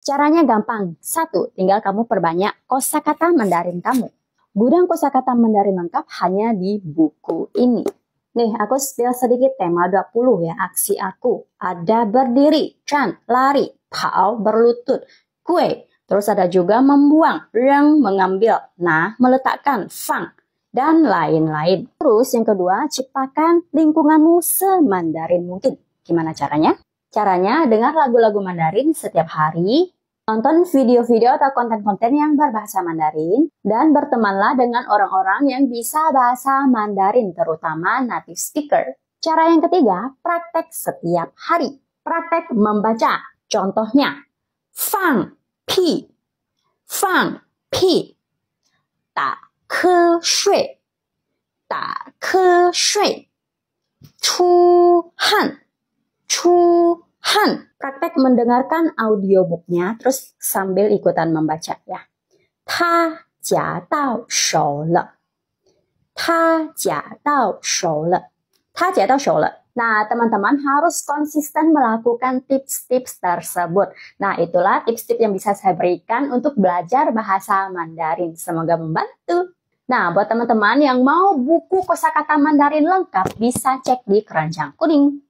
Caranya gampang. Satu, tinggal kamu perbanyak kosakata Mandarin kamu. Gudang kosakata Mandarin lengkap hanya di buku ini. Nih, aku spill sedikit tema 20 ya, aksi aku. Ada berdiri, chan, lari, pao, berlutut, kue. Terus ada juga membuang, reng, mengambil, nah, meletakkan, fang, dan lain-lain. Terus yang kedua, ciptakan lingkunganmu semandarin mungkin. Gimana caranya? Caranya, dengar lagu-lagu Mandarin setiap hari, nonton video-video atau konten-konten yang berbahasa Mandarin, dan bertemanlah dengan orang-orang yang bisa bahasa Mandarin, terutama native speaker. Cara yang ketiga, praktek setiap hari. Praktek membaca. Contohnya, fang pi, fang pi, ta ke shui, ta ke shui, chu han, Han, praktek mendengarkan audiobooknya terus sambil ikutan membaca ya. Ta jia dao shou le. Ta jia dao shou le. Ta jia dao shou le. Nah, teman-teman harus konsisten melakukan tips-tips tersebut. Nah, itulah tips-tips yang bisa saya berikan untuk belajar bahasa Mandarin. Semoga membantu. Nah, buat teman-teman yang mau buku kosakata Mandarin lengkap, bisa cek di keranjang kuning.